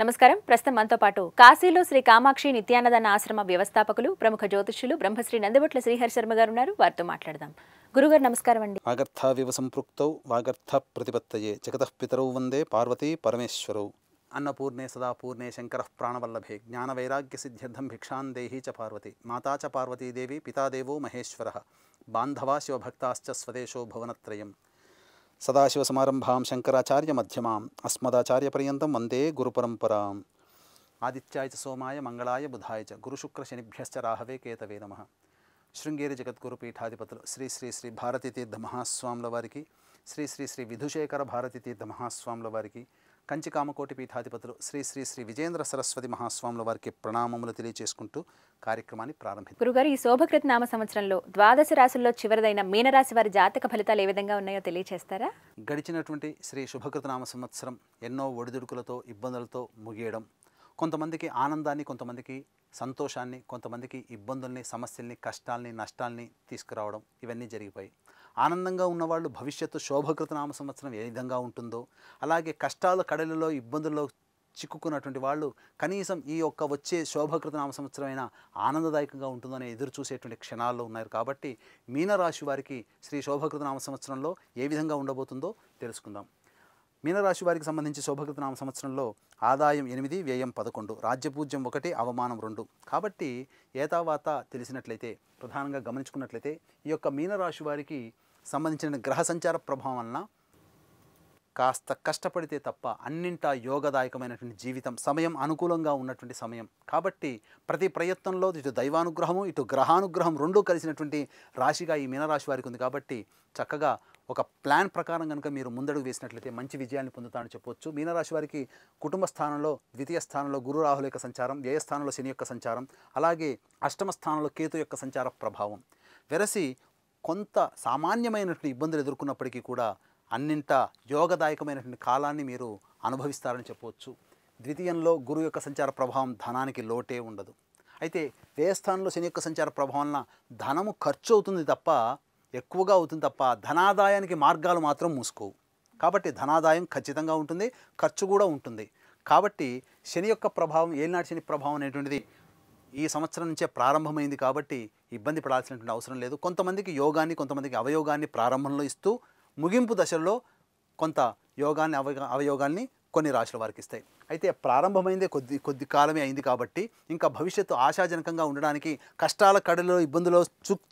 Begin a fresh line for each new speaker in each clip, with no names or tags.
నమస్కారం ప్రస్తుతం మనతో పాటు కాశీలో శ్రీ కామాక్షి నిత్యానందన ఆశ్రమ వ్యవస్థాపకులు ప్రముఖ జ్యోతిష్యులు బ్రహ్మశ్రీ నందిబట్ల శ్రీహరి శర్మ గారు ఉన్నారు వారితో మాట్లాడదాం గురుగారు నమస్కారం అండి వాగర్థ వివ సంపృక్తౌ వాగర్థ ప్రతిపత్తయే జగత పితరౌ వందే పార్వతీ పరమేశ్వరౌ అన్నపూర్ణే సదాపూర్ణే శంకర ప్రాణవల్లభే జ్ఞానవైరాగ్య సిద్ధ్యర్థం భిక్షాన్ దేహి చ పార్వతి మాతా చ పార్వతీదేవి పితాదేవో మహేశ్వర బాంధవా శివభక్తాశ్చ స్వదేశో భువనత్రయం సదాశివసమారంభాం శంకరాచార్యమధ్యమాం అస్మదాచార్యపర్యంతం వందే గురుపరంపరాం ఆదిత్యాయ సోమాయ మంగళాయ బుధాయ చ గురుశుక్రశనిభ్యశ్చ రాహవే కేతవే నమ శృంగేరి జగద్గురు పీఠాధిపతులు శ్రీ శ్రీ శ్రీ భారతీతీర్థ మహాస్వాముల వారికి శ్రీ శ్రీ శ్రీ విధుశేఖర భారతీతీర్థ మహాస్వాముల వారికి కంచికామకోటి పీఠాధిపతులు శ్రీ శ్రీ శ్రీ విజేంద్ర సరస్వతి మహాస్వాముల వారికి ప్రణామములు తెలియజేసుకుంటూ కార్యక్రమాన్ని ప్రారంభించారు గురుగారు ఈ శోభకృత నామ సంవత్సరంలో ద్వాదశ రాశుల్లో చివరిదైన మీనరాశి వారి జాతక ఫలితాలు ఏ విధంగా ఉన్నాయో తెలియజేస్తారా గడిచినటువంటి శ్రీ శుభకృత నామ సంవత్సరం ఎన్నో ఒడిదుడుకులతో ఇబ్బందులతో ముగియడం కొంతమందికి ఆనందాన్ని కొంతమందికి సంతోషాన్ని కొంతమందికి ఇబ్బందుల్ని సమస్యల్ని కష్టాల్ని నష్టాల్ని తీసుకురావడం ఇవన్నీ జరిగిపోయాయి ఆనందంగా ఉన్నవాళ్ళు భవిష్యత్తు శోభకృత నామ సంవత్సరం ఏ విధంగా ఉంటుందో అలాగే కష్టాల కడలలో ఇబ్బందుల్లో చిక్కుకున్నటువంటి వాళ్ళు కనీసం ఈ యొక్క వచ్చే శోభకృత నామ సంవత్సరమైన ఆనందదాయకంగా ఉంటుందని ఎదురు చూసేటువంటి క్షణాల్లో ఉన్నారు కాబట్టి మీనరాశి వారికి శ్రీ శోభకృత నామ సంవత్సరంలో ఏ విధంగా ఉండబోతుందో తెలుసుకుందాం మీనరాశి వారికి సంబంధించి శోభకృత నామ సంవత్సరంలో ఆదాయం ఎనిమిది వ్యయం పదకొండు రాజ్యపూజ్యం ఒకటి అవమానం రెండు కాబట్టి ఏతావాత తెలిసినట్లయితే ప్రధానంగా గమనించుకున్నట్లయితే ఈ యొక్క మీనరాశి వారికి సంబంధించిన గ్రహ సంచార ప్రభావం వలన కాస్త కష్టపడితే తప్ప అన్నింటా యోగదాయకమైనటువంటి జీవితం సమయం అనుకూలంగా ఉన్నటువంటి సమయం కాబట్టి ప్రతి ప్రయత్నంలో ఇటు దైవానుగ్రహము ఇటు గ్రహానుగ్రహం రెండూ కలిసినటువంటి రాశిగా ఈ మీనరాశి వారికి ఉంది కాబట్టి చక్కగా ఒక ప్లాన్ ప్రకారం కనుక మీరు ముందడుగు వేసినట్లయితే మంచి విజయాన్ని పొందుతానని చెప్పొచ్చు మీనరాశి వారికి కుటుంబ స్థానంలో ద్వితీయ స్థానంలో గురు రాహుల యొక్క సంచారం వ్యయ స్థానంలో శని యొక్క సంచారం అలాగే అష్టమ స్థానంలో కేతు యొక్క సంచార ప్రభావం వెరసి కొంత సామాన్యమైనటువంటి ఇబ్బందులు ఎదుర్కొన్నప్పటికీ కూడా అన్నింట యోగదాయకమైనటువంటి కాలాన్ని మీరు అనుభవిస్తారని చెప్పవచ్చు ద్వితీయంలో గురువు యొక్క సంచార ప్రభావం ధనానికి లోటే ఉండదు అయితే వ్యయస్థానంలో శని యొక్క సంచార ప్రభావం ధనము ఖర్చు అవుతుంది తప్ప ఎక్కువగా అవుతుంది తప్ప ధనాదాయానికి మార్గాలు మాత్రం మూసుకోవు కాబట్టి ధనాదాయం ఖచ్చితంగా ఉంటుంది ఖర్చు కూడా ఉంటుంది కాబట్టి శని యొక్క ప్రభావం ఏలినాటి శని ప్రభావం అనేటువంటిది ఈ సంవత్సరం నుంచే ప్రారంభమైంది కాబట్టి ఇబ్బంది పడాల్సినటువంటి అవసరం లేదు కొంతమందికి యోగాన్ని కొంతమందికి అవయోగాన్ని ప్రారంభంలో ఇస్తూ ముగింపు దశల్లో కొంత యోగాన్ని అవయో అవయోగాన్ని కొన్ని రాశుల వారికి ఇస్తాయి అయితే ప్రారంభమైందే కొద్ది కొద్ది కాలమే అయింది కాబట్టి ఇంకా భవిష్యత్తు ఆశాజనకంగా ఉండడానికి కష్టాల కడలో ఇబ్బందులో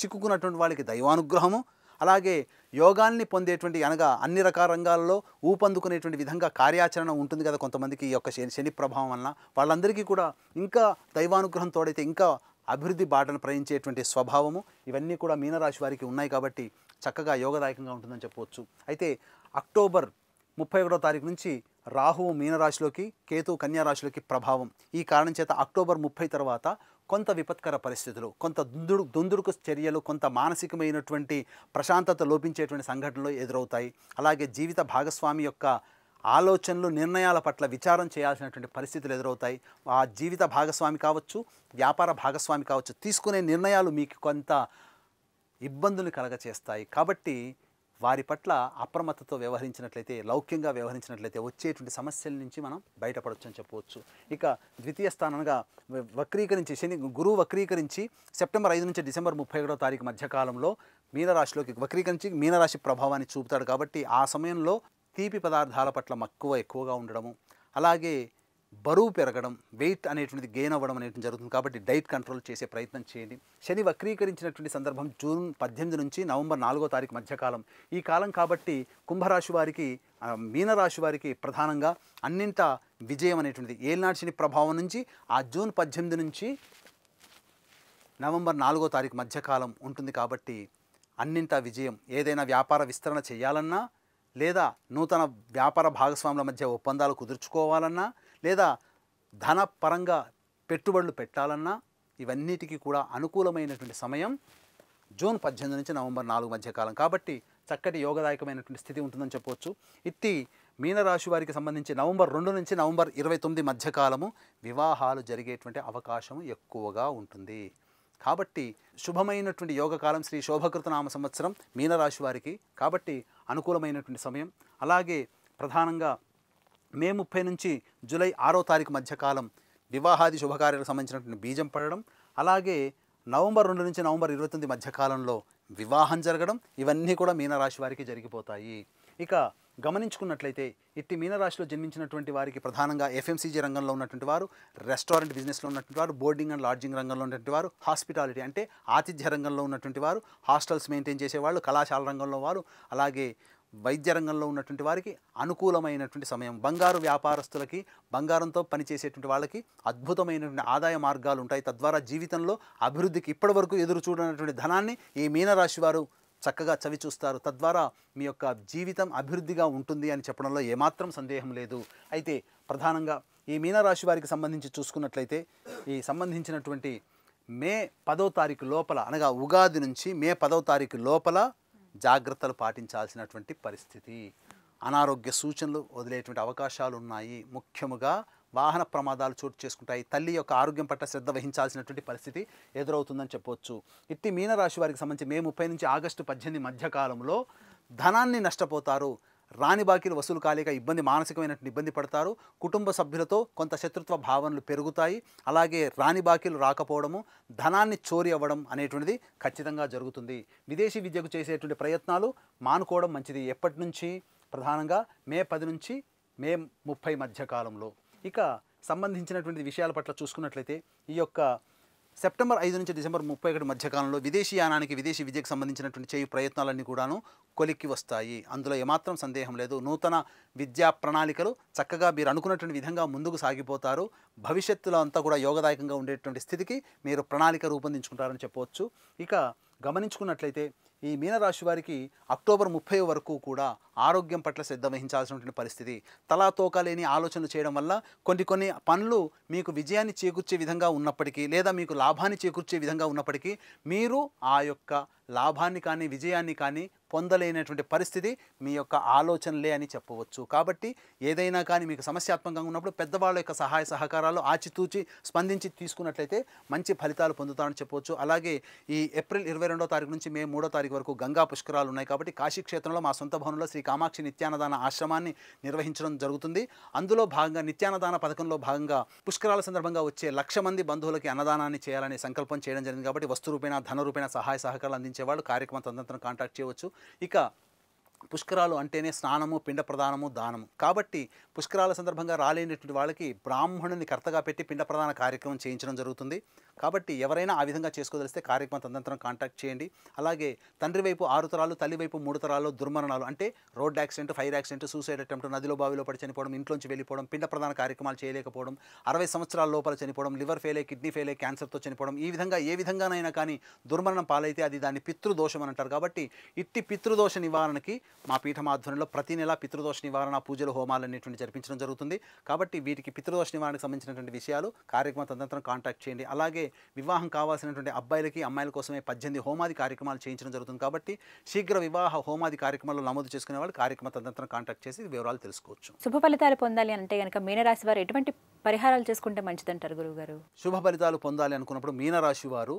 చిక్కుకున్నటువంటి వాళ్ళకి దైవానుగ్రహము అలాగే యోగాల్ని పొందేటువంటి అనగా అన్ని రకాల రంగాల్లో ఊపందుకునేటువంటి విధంగా కార్యాచరణ ఉంటుంది కదా కొంతమందికి ఈ యొక్క శని శని ప్రభావం వలన వాళ్ళందరికీ కూడా ఇంకా దైవానుగ్రహం తోడైతే ఇంకా అభివృద్ధి బాటను ప్రయించేటువంటి స్వభావము ఇవన్నీ కూడా మీనరాశి వారికి ఉన్నాయి కాబట్టి చక్కగా యోగదాయకంగా ఉంటుందని చెప్పవచ్చు అయితే అక్టోబర్ ముప్పై ఒకటో తారీఖు నుంచి రాహువు మీనరాశిలోకి కేతు కన్యారాశిలోకి ప్రభావం ఈ కారణం చేత అక్టోబర్ ముప్పై తర్వాత కొంత విపత్కర పరిస్థితులు కొంత దుందుడు దుందుడుకు చర్యలు కొంత మానసికమైనటువంటి ప్రశాంతత లోపించేటువంటి సంఘటనలు ఎదురవుతాయి అలాగే జీవిత భాగస్వామి యొక్క ఆలోచనలు నిర్ణయాల పట్ల విచారం చేయాల్సినటువంటి పరిస్థితులు ఎదురవుతాయి ఆ జీవిత భాగస్వామి కావచ్చు వ్యాపార భాగస్వామి కావచ్చు తీసుకునే నిర్ణయాలు మీకు కొంత ఇబ్బందులు కలగచేస్తాయి కాబట్టి వారి పట్ల అప్రమత్తతో వ్యవహరించినట్లయితే లౌక్యంగా వ్యవహరించినట్లయితే వచ్చేటువంటి సమస్యల నుంచి మనం బయటపడవచ్చు అని చెప్పవచ్చు ఇక ద్వితీయ స్థానంగా వక్రీకరించి శని గురువు వక్రీకరించి సెప్టెంబర్ ఐదు నుంచి డిసెంబర్ ముప్పై ఒకటో తారీఖు మధ్యకాలంలో మీనరాశిలోకి వక్రీకరించి మీనరాశి ప్రభావాన్ని చూపుతాడు కాబట్టి ఆ సమయంలో తీపి పదార్థాల పట్ల మక్కువ ఎక్కువగా ఉండడము అలాగే బరువు పెరగడం వెయిట్ అనేటువంటిది గెయిన్ అవ్వడం అనేటువంటి జరుగుతుంది కాబట్టి డైట్ కంట్రోల్ చేసే ప్రయత్నం చేయండి శని వక్రీకరించినటువంటి సందర్భం జూన్ పద్దెనిమిది నుంచి నవంబర్ నాలుగో తారీఖు మధ్యకాలం ఈ కాలం కాబట్టి కుంభరాశి వారికి మీనరాశి వారికి ప్రధానంగా అన్నింట విజయం అనేటువంటిది ఏలినాటి శని ప్రభావం నుంచి ఆ జూన్ పద్దెనిమిది నుంచి నవంబర్ నాలుగో తారీఖు మధ్యకాలం ఉంటుంది కాబట్టి అన్నింత విజయం ఏదైనా వ్యాపార విస్తరణ చేయాలన్నా లేదా నూతన వ్యాపార భాగస్వాముల మధ్య ఒప్పందాలు కుదుర్చుకోవాలన్నా లేదా ధనపరంగా పెట్టుబడులు పెట్టాలన్నా ఇవన్నిటికీ కూడా అనుకూలమైనటువంటి సమయం జూన్ పద్దెనిమిది నుంచి నవంబర్ నాలుగు మధ్యకాలం కాబట్టి చక్కటి యోగదాయకమైనటువంటి స్థితి ఉంటుందని చెప్పవచ్చు ఇట్టి మీనరాశి వారికి సంబంధించి నవంబర్ రెండు నుంచి నవంబర్ ఇరవై తొమ్మిది మధ్యకాలము వివాహాలు జరిగేటువంటి అవకాశం ఎక్కువగా ఉంటుంది కాబట్టి శుభమైనటువంటి యోగకాలం శ్రీ శోభకృతనామ సంవత్సరం మీనరాశి వారికి కాబట్టి అనుకూలమైనటువంటి సమయం అలాగే ప్రధానంగా మే ముప్పై నుంచి జూలై ఆరో తారీఖు మధ్యకాలం వివాహాది శుభకార్యాలకు సంబంధించినటువంటి బీజం పడడం అలాగే నవంబర్ రెండు నుంచి నవంబర్ ఇరవై తొమ్మిది మధ్యకాలంలో వివాహం జరగడం ఇవన్నీ కూడా మీనరాశి వారికి జరిగిపోతాయి ఇక గమనించుకున్నట్లయితే ఇట్టి మీనరాశిలో జన్మించినటువంటి వారికి ప్రధానంగా ఎఫ్ఎంసీజీ రంగంలో ఉన్నటువంటి వారు రెస్టారెంట్ బిజినెస్లో ఉన్నటువంటి వారు బోర్డింగ్ అండ్ లాడ్జింగ్ రంగంలో ఉన్నటువంటి వారు హాస్పిటాలిటీ అంటే ఆతిథ్య రంగంలో ఉన్నటువంటి వారు హాస్టల్స్ మెయింటైన్ చేసేవాళ్ళు కళాశాల రంగంలో వారు అలాగే వైద్య రంగంలో ఉన్నటువంటి వారికి అనుకూలమైనటువంటి సమయం బంగారు వ్యాపారస్తులకి బంగారంతో పనిచేసేటువంటి వాళ్ళకి అద్భుతమైనటువంటి ఆదాయ మార్గాలు ఉంటాయి తద్వారా జీవితంలో అభివృద్ధికి ఇప్పటివరకు ఎదురు చూడనటువంటి ధనాన్ని ఈ మీనరాశి వారు చక్కగా చవి చూస్తారు తద్వారా మీ యొక్క జీవితం అభివృద్ధిగా ఉంటుంది అని చెప్పడంలో ఏమాత్రం సందేహం లేదు అయితే ప్రధానంగా ఈ మీనరాశి వారికి సంబంధించి చూసుకున్నట్లయితే ఈ సంబంధించినటువంటి మే పదో తారీఖు లోపల అనగా ఉగాది నుంచి మే పదో తారీఖు లోపల జాగ్రత్తలు పాటించాల్సినటువంటి పరిస్థితి అనారోగ్య సూచనలు వదిలేటువంటి అవకాశాలు ఉన్నాయి ముఖ్యముగా వాహన ప్రమాదాలు చోటు చేసుకుంటాయి తల్లి యొక్క ఆరోగ్యం పట్ల శ్రద్ధ వహించాల్సినటువంటి పరిస్థితి ఎదురవుతుందని చెప్పవచ్చు ఇట్టి మీనరాశి వారికి సంబంధించి మే ముప్పై నుంచి ఆగస్టు పద్దెనిమిది మధ్యకాలంలో ధనాన్ని నష్టపోతారు రాని బాకీలు వసూలు కాలేక ఇబ్బంది మానసికమైనటువంటి ఇబ్బంది పడతారు కుటుంబ సభ్యులతో కొంత శత్రుత్వ భావనలు పెరుగుతాయి అలాగే రాని బాకీలు రాకపోవడము ధనాన్ని చోరీ అవ్వడం అనేటువంటిది ఖచ్చితంగా జరుగుతుంది విదేశీ విద్యకు చేసేటువంటి ప్రయత్నాలు మానుకోవడం మంచిది ఎప్పటి నుంచి ప్రధానంగా మే పది నుంచి మే ముప్పై మధ్య కాలంలో ఇక సంబంధించినటువంటి విషయాల పట్ల చూసుకున్నట్లయితే ఈ యొక్క సెప్టెంబర్ ఐదు నుంచి డిసెంబర్ ముప్పై ఒకటి మధ్యకాలంలో విదేశీ యానానికి విదేశీ విద్యకు సంబంధించినటువంటి చేయు ప్రయత్నాలన్నీ కూడాను కొలిక్కి వస్తాయి అందులో ఏమాత్రం సందేహం లేదు నూతన విద్యా ప్రణాళికలు చక్కగా మీరు అనుకున్నటువంటి విధంగా ముందుకు సాగిపోతారు భవిష్యత్తులో అంతా కూడా యోగదాయకంగా ఉండేటువంటి స్థితికి మీరు ప్రణాళిక రూపొందించుకుంటారని చెప్పవచ్చు ఇక గమనించుకున్నట్లయితే ఈ మీనరాశి వారికి అక్టోబర్ ముప్పై వరకు కూడా ఆరోగ్యం పట్ల శ్రద్ధ వహించాల్సినటువంటి పరిస్థితి తలాతోక లేని ఆలోచనలు చేయడం వల్ల కొన్ని కొన్ని పనులు మీకు విజయాన్ని చేకూర్చే విధంగా ఉన్నప్పటికీ లేదా మీకు లాభాన్ని చేకూర్చే విధంగా ఉన్నప్పటికీ మీరు ఆ యొక్క లాభాన్ని కానీ విజయాన్ని కానీ పొందలేనటువంటి పరిస్థితి మీ యొక్క ఆలోచనలే అని చెప్పవచ్చు కాబట్టి ఏదైనా కానీ మీకు సమస్యాత్మకంగా ఉన్నప్పుడు పెద్దవాళ్ళ యొక్క సహాయ సహకారాలు ఆచితూచి స్పందించి తీసుకున్నట్లయితే మంచి ఫలితాలు పొందుతామని చెప్పవచ్చు అలాగే ఈ ఏప్రిల్ ఇరవై రెండో తారీఖు నుంచి మే మూడో తారీఖు తారీఖు వరకు గంగా పుష్కరాలు ఉన్నాయి కాబట్టి కాశీ క్షేత్రంలో మా సొంత భవనంలో శ్రీ కామాక్షి నిత్యానదాన ఆశ్రమాన్ని నిర్వహించడం జరుగుతుంది అందులో భాగంగా నిత్యానదాన పథకంలో భాగంగా పుష్కరాల సందర్భంగా వచ్చే లక్ష మంది బంధువులకి అన్నదానాన్ని చేయాలనే సంకల్పం చేయడం జరిగింది కాబట్టి వస్తు రూపేణ ధన రూపేణ సహాయ సహకారాలు అందించేవాళ్ళు కార్యక్రమం తదనంతరం కాంటాక్ట్ చేయవచ్చు ఇక పుష్కరాలు అంటేనే స్నానము పిండ ప్రదానము దానము కాబట్టి పుష్కరాల సందర్భంగా రాలేనటువంటి వాళ్ళకి బ్రాహ్మణుని కర్తగా పెట్టి పిండ ప్రదాన కార్యక్రమం చేయించడం జరుగుతుంది కాబట్టి ఎవరైనా ఆ విధంగా చేసుకోదలిస్తే కార్యక్రమం తదనంతరం కాంటాక్ట్ చేయండి అలాగే తండ్రి వైపు ఆరు తరాలు తల్లి వైపు మూడు తరాలు దుర్మరణాలు అంటే road accident fire accident suicide attempt నదిలో బావిలో పడి చనిపోవడం ఇంట్లోంచి వెళ్ళిపోవడం పిండ ప్రధాన కార్యక్రమాలు చేయలేకపోవడం అరవై సంవత్సరాల లోపల చనిపోవడం లివర్ ఫెయిల్ కిడ్నీ ఫెయిల్ క్యాన్సర్తో చనిపోవడం ఈ విధంగా ఏ విధంగానైనా కానీ దుర్మరణం పాలైతే అది దాని పితృదోషం అని అంటారు కాబట్టి ఇట్టి పితృదోష నివారణకి మా పీఠం ఆధ్వర్యంలో ప్రతి నెలా పితృదోష నివారణ పూజలు హోమాలు అనేటువంటి జరిపించడం జరుగుతుంది కాబట్టి వీటికి పితృదోష నివారణకు సంబంధించినటువంటి విషయాలు కార్యక్రమ తదంతరం కాంటాక్ట్ చేయండి అలాగే వివాహం కావాల్సినటువంటి అబ్బాయిలకి అమ్మాయిల కోసమే పద్దెనిమిది హోమాది కార్యక్రమాలు చేయించడం జరుగుతుంది కాబట్టి శీఘ్ర వివాహ హోమాది కార్యక్రమాలు నమోదు చేసుకునే వాళ్ళు కార్యక్రమ తదంతరం కాంటాక్ట్ చేసి వివరాలు తెలుసుకోవచ్చు శుభ ఫలితాలు పొందాలి అంటే కనుక మీనరాశి వారు ఎటువంటి పరిహారాలు చేసుకుంటే మంచిదంటారు గురువు గారు శుభ ఫలితాలు పొందాలి అనుకున్నప్పుడు మీనరాశి వారు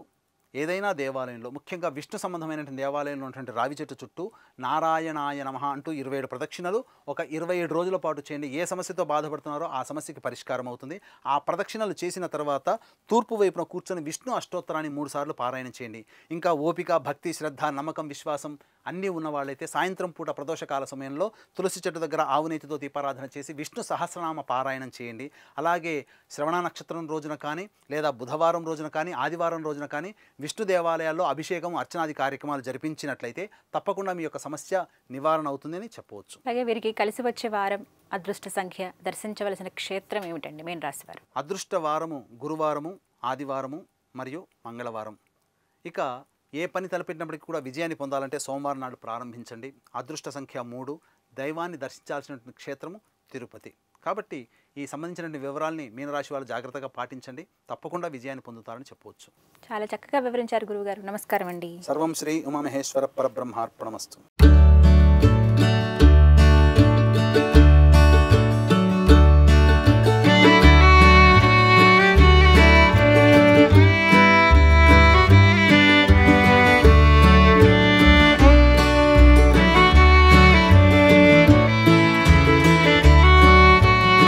ఏదైనా దేవాలయంలో ముఖ్యంగా విష్ణు సంబంధమైనటువంటి దేవాలయంలో ఉన్నటువంటి రావి చెట్టు చుట్టూ నారాయణాయ నమ అంటూ ఇరవై ఏడు ప్రదక్షిణలు ఒక ఇరవై ఏడు రోజుల పాటు చేయండి ఏ సమస్యతో బాధపడుతున్నారో ఆ సమస్యకి పరిష్కారం అవుతుంది ఆ ప్రదక్షిణలు చేసిన తర్వాత తూర్పు వైపున కూర్చొని విష్ణు అష్టోత్తరాన్ని మూడుసార్లు పారాయణ చేయండి ఇంకా ఓపిక భక్తి శ్రద్ధ నమ్మకం విశ్వాసం అన్నీ ఉన్నవాళ్ళైతే సాయంత్రం పూట ప్రదోషకాల సమయంలో తులసి చెట్టు దగ్గర ఆవునేతితో దీపారాధన చేసి విష్ణు సహస్రనామ పారాయణం చేయండి అలాగే శ్రవణ నక్షత్రం రోజున కానీ లేదా బుధవారం రోజున కానీ ఆదివారం రోజున కానీ విష్ణు దేవాలయాల్లో అభిషేకం అర్చనాది కార్యక్రమాలు జరిపించినట్లయితే తప్పకుండా మీ యొక్క సమస్య నివారణ అవుతుందని చెప్పవచ్చు అలాగే వీరికి కలిసి వచ్చే వారం అదృష్ట సంఖ్య దర్శించవలసిన క్షేత్రం ఏమిటండి మేము రాసేవారు అదృష్ట వారము గురువారము ఆదివారము మరియు మంగళవారం ఇక ఏ పని తలపెట్టినప్పటికీ కూడా విజయాన్ని పొందాలంటే సోమవారం నాడు ప్రారంభించండి అదృష్ట సంఖ్య మూడు దైవాన్ని దర్శించాల్సినటువంటి క్షేత్రము తిరుపతి కాబట్టి ఈ సంబంధించినటువంటి వివరాల్ని మీనరాశి వాళ్ళు జాగ్రత్తగా పాటించండి తప్పకుండా విజయాన్ని పొందుతారని చెప్పవచ్చు చాలా చక్కగా వివరించారు గురువుగారు నమస్కారం అండి సర్వం శ్రీ ఉమామహేశ్వర పరబ్రహ్మార్పణమస్తు